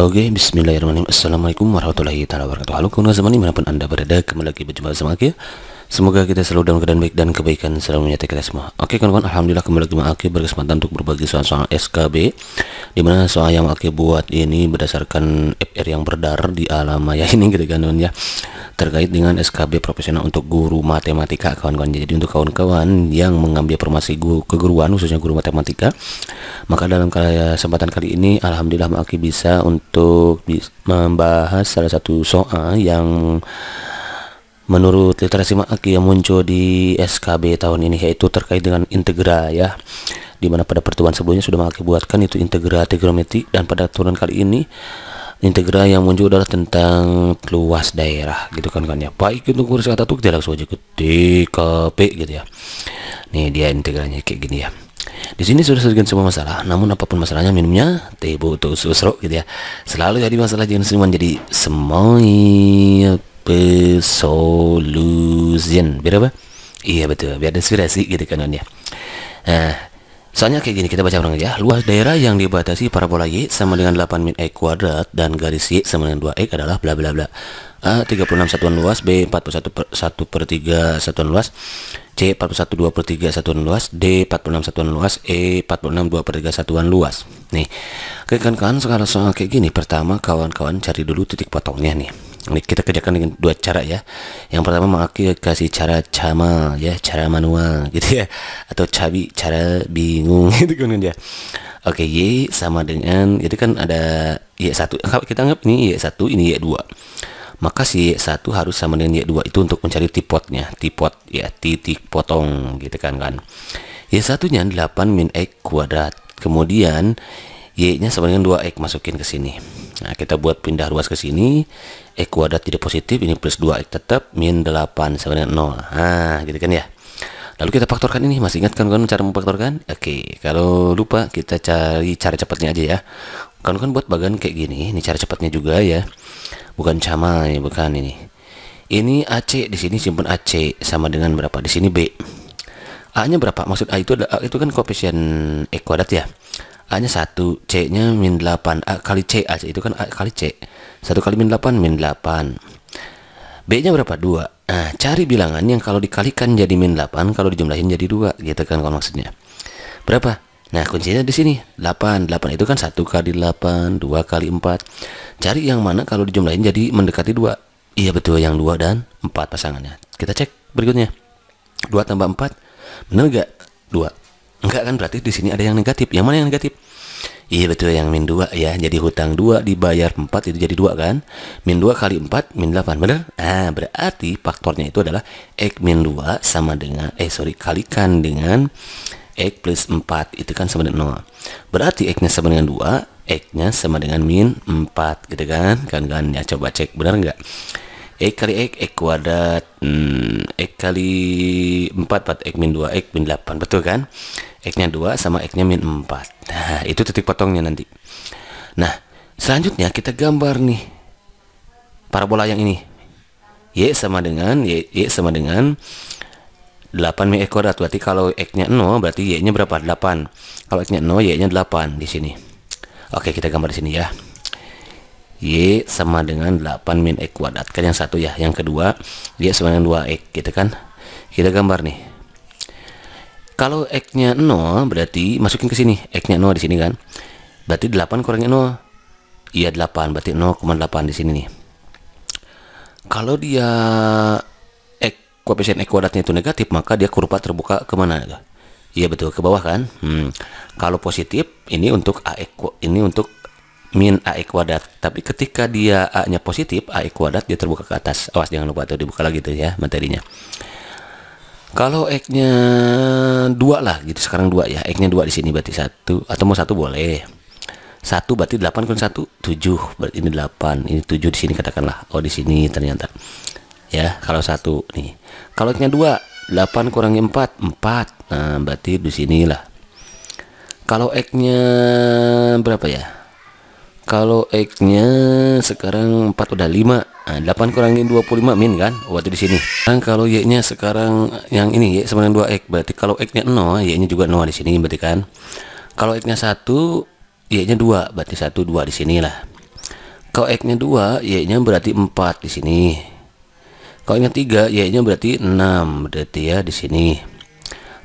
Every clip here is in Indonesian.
Oke, okay, bismillahirrahmanirrahim. Assalamualaikum warahmatullahi wabarakatuh. Halo, kawan semuanya, dimanapun Anda berada, kembali lagi berjumpa bersama aku. Semoga kita selalu dalam keadaan baik dan kebaikan selalu menyertai kita semua. Oke kawan-kawan, alhamdulillah kembali lagi Aki berkesempatan untuk berbagi soal-soal SKB. Dimana soal yang Aki buat ini berdasarkan FR yang beredar di alam maya ini gitu kan ya. Terkait dengan SKB profesional untuk guru matematika kawan-kawan. Jadi untuk kawan-kawan yang mengambil formasi guru keguruan khususnya guru matematika, maka dalam eh, kesempatan kali ini alhamdulillah Aki bisa untuk membahas salah satu soal yang menurut literasi maki yang muncul di SKB tahun ini yaitu terkait dengan integra ya di mana pada pertemuan sebelumnya sudah maki buatkan itu integra trigonometri dan pada turun kali ini integra yang muncul adalah tentang luas daerah gitu kan kan ya baik untuk kursi kata tuh dia langsung aja ke DKP gitu ya nih dia integranya kayak gini ya di sini sudah selesaikan semua masalah, namun apapun masalahnya minumnya teh butuh susro gitu ya. Selalu jadi masalah jangan semua jadi semuanya solution biar apa iya betul biar inspirasi gitu kan ya nah soalnya kayak gini kita baca orang aja luas daerah yang dibatasi parabola y sama dengan 8 min X kuadrat dan garis y sama dengan 2 X adalah bla bla bla A 36 satuan luas B 41 per, 1 per 3 satuan luas C 41 2 per 3 satuan luas D 46 satuan luas E 46 2 per 3 satuan luas nih oke kan kawan sekarang soal kayak gini pertama kawan-kawan cari dulu titik potongnya nih ini kita kerjakan dengan dua cara ya. Yang pertama mengakui kasih cara cama ya, cara manual gitu ya, atau cabi cara bingung gitu kan ya. Oke y sama dengan itu kan ada y satu. Kita anggap ini y satu, ini y dua. Maka si y satu harus sama dengan y dua itu untuk mencari tipotnya, tipot ya titik potong gitu kan kan. Y nya delapan min x kuadrat. Kemudian y-nya sama dengan 2x masukin ke sini Nah, kita buat pindah ruas ke sini. E kuadrat jadi positif, ini plus 2, X tetap, min 8, sama dengan 0. Nah, gitu kan ya. Lalu kita faktorkan ini, masih ingat kan kawan cara memfaktorkan? Oke, kalau lupa kita cari cara cepatnya aja ya. Kan kan buat bagan kayak gini, ini cara cepatnya juga ya. Bukan sama ya, bukan ini. Ini AC di sini simpan AC sama dengan berapa? Di sini B. A-nya berapa? Maksud A itu adalah A itu kan koefisien E kuadrat ya. A nya 1 C nya min 8 A kali C aja itu kan A kali C 1 kali min 8 min 8 B nya berapa 2 nah cari bilangan yang kalau dikalikan jadi min 8 kalau dijumlahin jadi 2 gitu kan kalau maksudnya berapa Nah kuncinya di sini 8 8 itu kan 1 kali 8 2 kali 4 Cari yang mana kalau dijumlahin jadi mendekati 2 Iya betul yang 2 dan 4 pasangannya Kita cek berikutnya 2 tambah 4 Benar gak? 2 Enggak kan berarti di sini ada yang negatif. Yang mana yang negatif? Iya betul yang min 2 ya. Jadi hutang 2 dibayar 4 itu jadi 2 kan? Min 2 kali 4 min 8. Benar? nah berarti faktornya itu adalah x min 2 sama dengan eh sorry kalikan dengan x plus 4 itu kan sama dengan 0. Berarti x-nya sama dengan 2, x-nya sama dengan min 4 gitu kan? Kan kan ya coba cek benar enggak X kali X, X kuadrat, hmm, X kali 4, 4, X min 2, X min 8, betul kan? X-nya 2 sama X-nya min 4. Nah, itu titik potongnya nanti. Nah, selanjutnya kita gambar nih parabola yang ini. Y sama dengan Y, y sama dengan 8 min X kuadrat. Berarti kalau X-nya 0, berarti Y-nya berapa? 8. Kalau X-nya 0, Y-nya 8 di sini. Oke, kita gambar di sini ya. Y sama dengan 8 min X kuadrat. Kan yang satu ya. Yang kedua, Y sama dengan 2X gitu kan. Kita gambar nih. Kalau x-nya 0 berarti masukin ke sini, x-nya 0 di sini kan. Berarti 8 kurangnya 0. Iya 8, berarti 0,8 di sini nih. Kalau dia x koefisien x kuadratnya itu negatif, maka dia kurva terbuka kemana? Iya betul ke bawah kan. Hmm. Kalau positif ini untuk a ax ini untuk min ax kuadrat. Tapi ketika dia a-nya positif, ax kuadrat dia terbuka ke atas. Awas jangan lupa tuh dibuka lagi tuh ya materinya. Kalau X-nya dua lah, gitu sekarang dua ya. X-nya dua di sini berarti satu atau mau satu boleh. Satu berarti delapan kurang satu tujuh berarti ini delapan ini tujuh di sini katakanlah. Oh di sini ternyata ya kalau satu nih. Kalau X-nya dua delapan kurangnya empat empat. Nah berarti di sinilah. Kalau X-nya berapa ya? kalau X-nya sekarang 4 udah 5. Nah, 8 kurangin 25 min kan? Waktu oh, di sini. Sekarang nah, kalau Y-nya sekarang yang ini Y sebenarnya dengan 2 X. Berarti kalau X-nya 0, Y-nya juga 0 di sini berarti kan. Kalau X-nya 1, Y-nya 2, berarti 1 2 di sinilah. Kalau X-nya 2, Y-nya berarti 4 di sini. Kalau X-nya 3, Y-nya berarti 6 berarti ya di sini.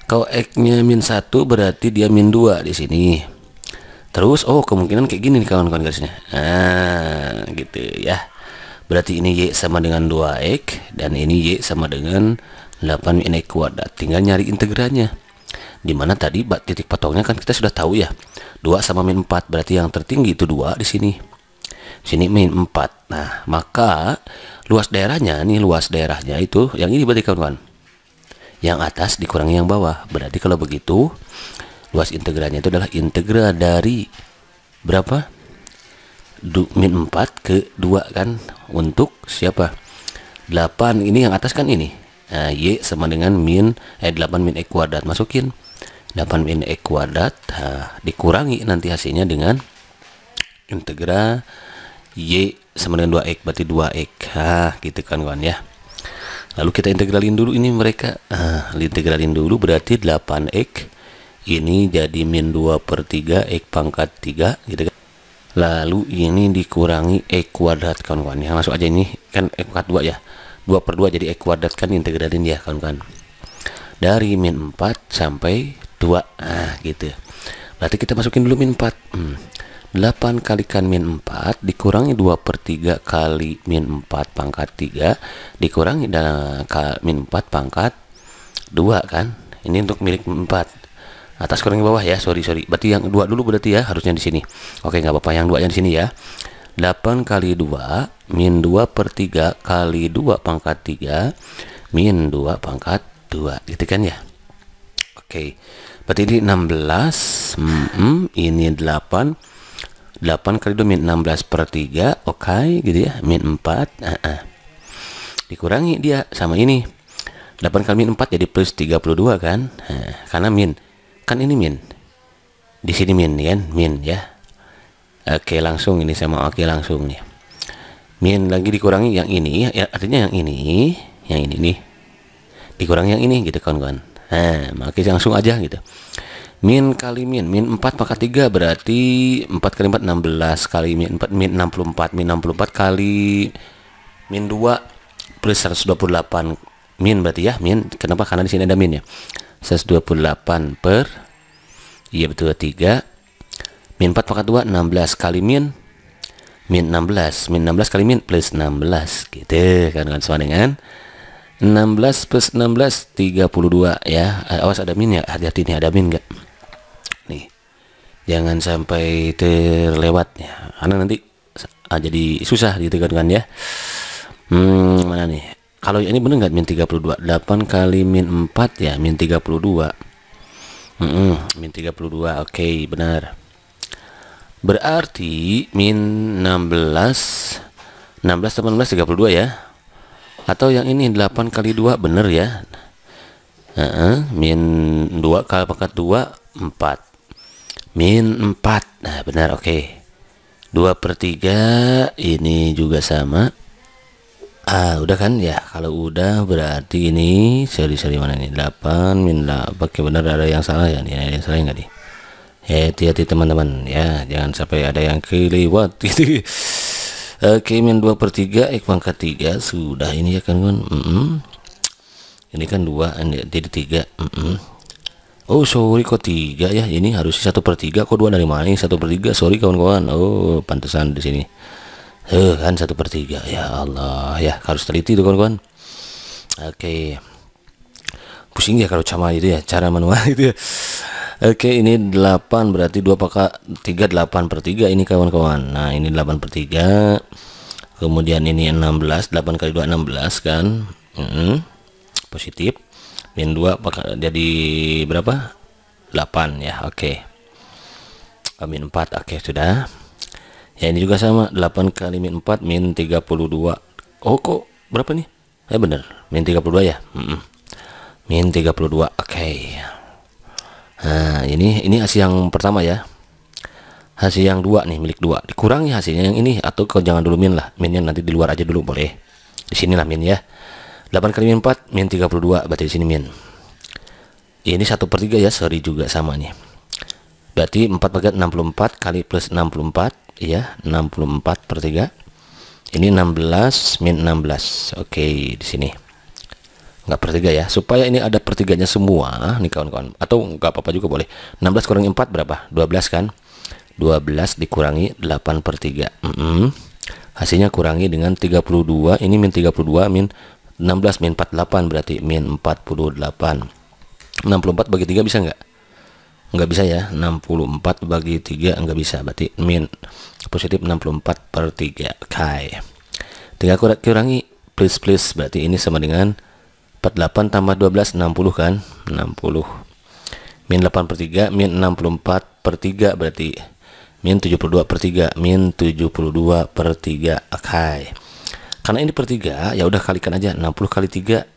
Kalau X-nya min 1 berarti dia min 2 di sini terus oh kemungkinan kayak gini nih kawan-kawan garisnya nah gitu ya berarti ini Y sama dengan 2X dan ini Y sama dengan 8X kuadrat tinggal nyari integrannya dimana tadi titik patongnya kan kita sudah tahu ya 2 sama min 4 berarti yang tertinggi itu 2 di sini sini min 4 nah maka luas daerahnya nih luas daerahnya itu yang ini berarti kawan-kawan yang atas dikurangi yang bawah berarti kalau begitu luas integralnya itu adalah integral dari berapa du, min 4 ke 2 kan untuk siapa 8 ini yang atas kan ini nah, y sama dengan min eh 8 min e kuadrat masukin 8 min e kuadrat nah, dikurangi nanti hasilnya dengan integral y sama dengan 2x berarti 2x nah, gitu kan kawan ya lalu kita integralin dulu ini mereka nah, integralin dulu berarti 8x ini jadi min 2 per 3 X pangkat 3 gitu kan lalu ini dikurangi X kuadrat kawan-kawan ya langsung aja ini kan X pangkat 2 ya 2 per 2 jadi X kuadrat kan integralin ya kawan-kawan dari min 4 sampai 2 nah gitu ya. berarti kita masukin dulu min 4 hmm. 8 kalikan min 4 dikurangi 2 per 3 kali min 4 pangkat 3 dikurangi dalam min 4 pangkat 2 kan ini untuk milik 4 atas kurangi bawah ya sorry sorry berarti yang dua dulu berarti ya harusnya di sini oke nggak apa-apa yang dua yang di sini ya 8 kali 2 min 2 per 3 kali 2 pangkat 3 min 2 pangkat 2 gitu kan ya oke berarti ini 16 mm -mm, ini 8 8 kali 2 min 16 per 3 oke okay, gitu ya min 4 uh -uh. dikurangi dia sama ini 8 kali min 4 jadi plus 32 kan nah, karena min kan ini min di sini min ya min ya oke langsung ini sama oke langsung nih min lagi dikurangi yang ini ya. ya artinya yang ini yang ini nih dikurangi yang ini gitu kawan-kawan nah makanya langsung aja gitu min kali min min 4 maka 3 berarti 4 kali 4 16 kali min 4 min 64 min 64 kali min 2 plus 128 min berarti ya min kenapa karena di sini ada min ya 128 per y iya betul 3 min 4 pangkat 2 16 kali min min 16 min 16 kali min plus 16 gitu kan kan sama dengan 16 plus 16 32 ya eh, awas ada min ya hati-hati nih ada min gak nih jangan sampai terlewat ya karena nanti ah, jadi susah gitu kan kan ya hmm mana nih kalau ini bener nggak min 32 8 kali min 4 ya min 32 mm -mm, min 32 oke okay, benar berarti min 16 16 18 32 ya atau yang ini 8 kali 2 bener ya uh -uh, min 2 kali pangkat 2 4 min 4 nah benar oke okay. 2 per 3 ini juga sama Ah, udah kan ya? Kalau udah berarti ini seri-seri mana ini? 8 min 8. Oke, benar ada yang salah ya? nih ada yang salah enggak nih? Eh, hati-hati teman-teman ya, jangan sampai ada yang kelewat gitu. Oke, min 2 per 3, X pangkat 3. Sudah ini ya kan, kan? Mm -mm. Ini kan 2, jadi 3. Mm -mm. Oh, sorry kok 3 ya? Ini harusnya 1 per 3. Kok 2 dari mana ini? 1 per 3. Sorry kawan-kawan. Oh, pantesan di sini. Heh, kan satu per tiga ya Allah ya harus teliti tuh kawan-kawan. Oke, okay. pusing ya kalau sama itu ya cara manual itu ya. Oke okay, ini 8 berarti dua pakai tiga delapan per tiga ini kawan-kawan Nah ini 8 per tiga Kemudian ini 16 8 kali 2 16 kan mm -hmm. Positif Min dua pakai, jadi berapa 8 ya oke okay. Min 4 oke okay, sudah ya ini juga sama 8 kali min 4 min 32 oh kok berapa nih eh bener min 32 ya mm -mm. min 32 oke okay. nah ini ini hasil yang pertama ya hasil yang dua nih milik dua dikurangi hasilnya yang ini atau kau jangan dulu min lah minnya nanti di luar aja dulu boleh di sinilah min ya 8 kali min 4 min 32 berarti di sini min ini satu per tiga ya sorry juga sama nih berarti 4 3 64 kali plus 64 ya 64 per 3 ini 16 min 16 oke di sini nggak per 3 ya supaya ini ada per 3 nya semua ah, nih kawan-kawan atau nggak apa-apa juga boleh 16 kurang 4 berapa 12 kan 12 dikurangi 8 per 3 mm -hmm. hasilnya kurangi dengan 32 ini min 32 min 16 min 48 berarti min 48 64 bagi 3 bisa nggak nggak bisa ya 64 bagi 3 nggak bisa berarti min positif 64 per 3 kai tiga kurang kurangi please please berarti ini sama dengan 48 tambah 12 60 kan 60 min 8 per 3 min 64 per 3 berarti min 72 per 3 min 72 per 3 kai karena ini per 3 ya udah kalikan aja 60 kali 3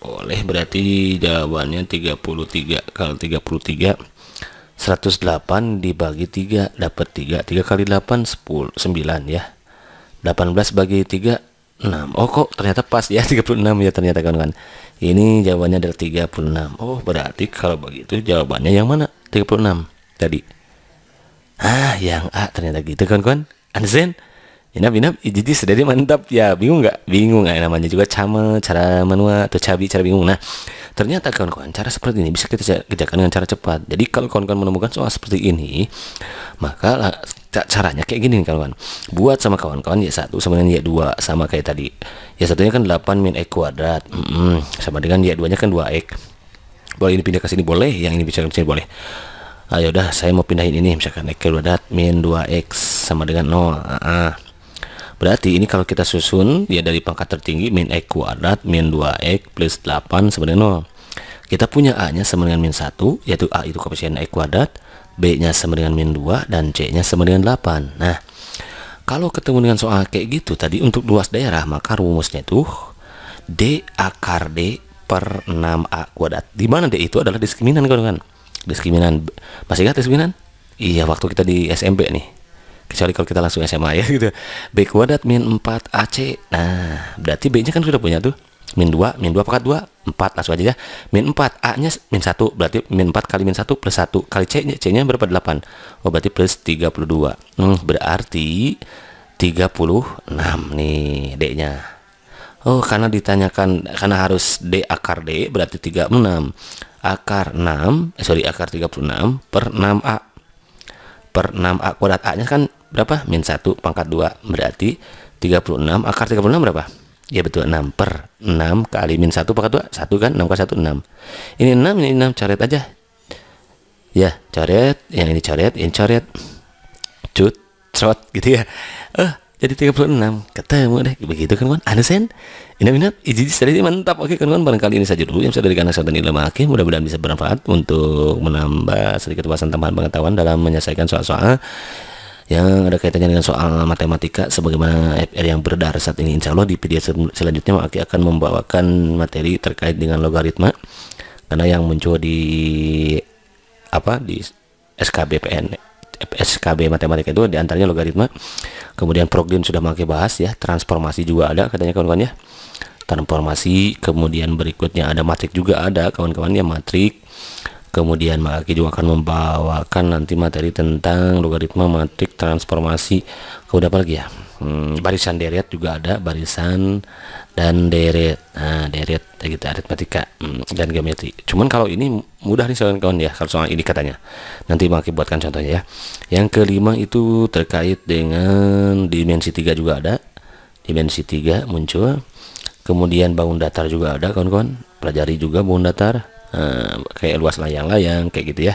oleh berarti jawabannya 33 kalau 33 108 dibagi 3 dapat 3 3 kali 8 10 9 ya 18 bagi 3 6 oh kok ternyata pas ya 36 ya ternyata kawan-kawan ini jawabannya adalah 36 oh berarti kalau begitu jawabannya yang mana 36 tadi ah yang A ternyata gitu kawan-kawan understand Inap inap jadi sedari mantap ya bingung nggak bingung nggak namanya juga cama cara manual atau cabi cara bingung nah ternyata kawan-kawan cara seperti ini bisa kita kerjakan dengan cara cepat jadi kalau kawan-kawan menemukan soal seperti ini maka caranya kayak gini kawan-kawan buat sama kawan-kawan ya satu sama dengan ya dua sama kayak tadi ya satunya kan delapan min x kuadrat mm -mm. sama dengan ya duanya kan dua x boleh ini pindah ke sini boleh yang ini bisa ke sini boleh ayo ah, ya udah saya mau pindahin ini misalkan x kuadrat min dua x sama dengan nol. ah, ah. Berarti ini kalau kita susun ya dari pangkat tertinggi min x kuadrat min 2x plus 8 sebenarnya dengan 0. Kita punya A-nya sama dengan min 1 yaitu A itu koefisien x kuadrat, B-nya sama dengan min 2 dan C-nya sama dengan 8. Nah, kalau ketemu dengan soal kayak gitu tadi untuk luas daerah maka rumusnya itu D akar D per 6A kuadrat. Di mana D itu adalah diskriminan kawan-kawan. Diskriminan. Masih ingat diskriminan? Iya, waktu kita di SMP nih kecuali kalau kita langsung SMA ya gitu B kuadrat min 4 AC nah berarti B nya kan sudah punya tuh min 2 min 2 pangkat 2 4 langsung aja ya min 4 A nya min 1 berarti min 4 kali min 1 plus 1 kali C nya C nya berapa 8 oh berarti plus 32 hmm, berarti 36 nih D nya oh karena ditanyakan karena harus D akar D berarti 36 akar 6 eh, sorry akar 36 per 6A per 6A kuadrat A nya kan berapa? Min 1 pangkat 2 berarti 36 akar 36 berapa? Ya betul 6 per 6 kali min 1 pangkat 2 1 kan 6 kali 1 6 ini 6 ini 6 coret aja ya coret yang ini coret ini coret cut trot gitu ya eh jadi 36 ketemu deh begitu kan kawan understand ini minat izin tadi mantap oke kan kawan barangkali ini saja dulu yang sudah dikandang dan ilmu hakim mudah-mudahan bisa bermanfaat untuk menambah sedikit wawasan tambahan pengetahuan dalam menyelesaikan soal-soal yang ada kaitannya dengan soal matematika sebagaimana FR yang beredar saat ini insya Allah di video selanjutnya Maki akan membawakan materi terkait dengan logaritma karena yang muncul di apa di SKBPN SKB matematika itu diantaranya logaritma kemudian program sudah Maki bahas ya transformasi juga ada katanya kawan-kawan ya transformasi kemudian berikutnya ada matrik juga ada kawan-kawan ya matrik Kemudian Mbak Aki juga akan membawakan nanti materi tentang logaritma matrik transformasi. Kemudian apa lagi ya? Hmm, barisan deret juga ada barisan dan deret. Nah, deret ya gitu aritmatika hmm, dan geometri. Cuman kalau ini mudah nih kawan-kawan ya kalau soal ini katanya. Nanti Mbak Aki buatkan contohnya ya. Yang kelima itu terkait dengan dimensi tiga juga ada. Dimensi tiga muncul. Kemudian bangun datar juga ada kawan-kawan. Pelajari juga bangun datar Eh, kayak luas layang-layang kayak gitu ya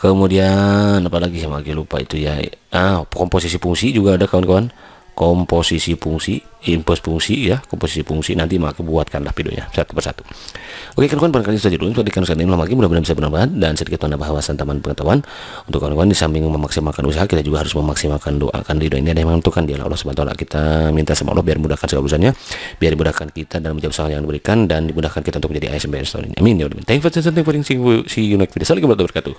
kemudian apalagi sama lagi lupa itu ya ah komposisi fungsi juga ada kawan-kawan komposisi fungsi impuls fungsi ya komposisi fungsi nanti maka buatkanlah videonya satu persatu oke kawan-kawan barangkali saja dulu untuk ikan ini lagi mudah-mudahan bisa bermanfaat dan sedikit menambah wawasan teman pengetahuan untuk kawan-kawan di samping memaksimalkan usaha kita juga harus memaksimalkan kan di doa ini ada yang menentukan dia Allah subhanahu wa kita minta sama Allah biar mudahkan segala urusannya biar dimudahkan kita dalam menjawab soal yang diberikan dan dimudahkan kita untuk menjadi ASM story. ini amin ya Allah thank you for watching see you next video assalamualaikum warahmatullahi wabarakatuh